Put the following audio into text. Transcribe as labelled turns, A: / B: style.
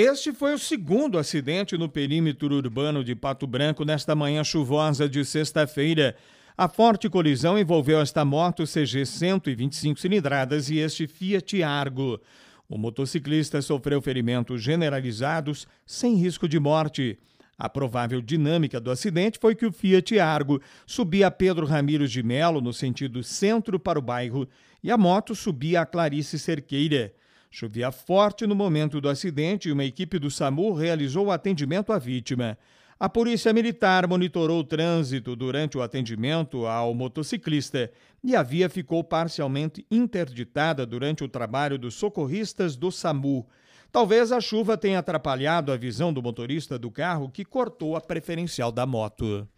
A: Este foi o segundo acidente no perímetro urbano de Pato Branco nesta manhã chuvosa de sexta-feira. A forte colisão envolveu esta moto CG 125 cilindradas e este Fiat Argo. O motociclista sofreu ferimentos generalizados sem risco de morte. A provável dinâmica do acidente foi que o Fiat Argo subia Pedro Ramírez de Melo no sentido centro para o bairro e a moto subia a Clarice Cerqueira. Chovia forte no momento do acidente e uma equipe do SAMU realizou o atendimento à vítima. A Polícia Militar monitorou o trânsito durante o atendimento ao motociclista e a via ficou parcialmente interditada durante o trabalho dos socorristas do SAMU. Talvez a chuva tenha atrapalhado a visão do motorista do carro que cortou a preferencial da moto.